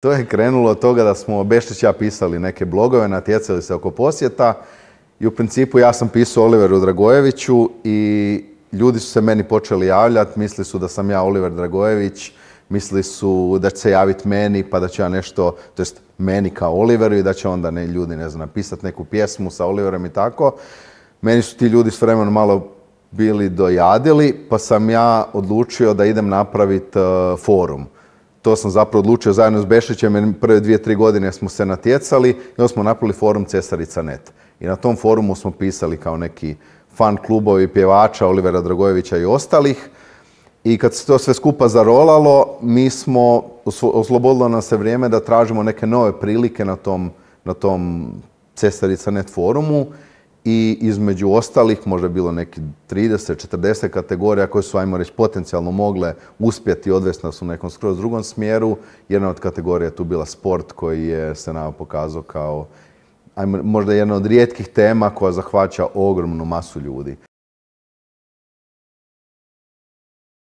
To je krenulo od toga da smo Beštić ja pisali neke blogove, natjecali se oko posjeta i u principu ja sam pisao Oliveru Dragojeviću i ljudi su se meni počeli javljati, mislili su da sam ja Oliver Dragojević, mislili su da će se javiti meni pa da će ja nešto, to meni kao Oliveru i da će onda ljudi, ne znam, napisati neku pjesmu sa Oliverom i tako. Meni su ti ljudi s vremenom malo bili dojadili pa sam ja odlučio da idem napraviti eh, forum to sam zapravo odlučio zajedno s Bešićem, jer prve dvije, tri godine smo se natjecali i onda smo napravili forum Cesarica.net. I na tom forumu smo pisali kao neki fan klubovi pjevača Olivera Dragojevića i ostalih. I kad se to sve skupa zarolalo, mi smo, oslobodilo nam se vrijeme da tražimo neke nove prilike na tom, na tom Cesarica.net forumu i između ostalih možda je bilo neki 30-40 kategorija koje su, ajmo reći, potencijalno mogle uspjeti odvesti nas u nekom skroz drugom smjeru. Jedna od kategorija je tu bila sport koji je se nama pokazao kao ajmo, možda jedna od rijetkih tema koja zahvaća ogromnu masu ljudi.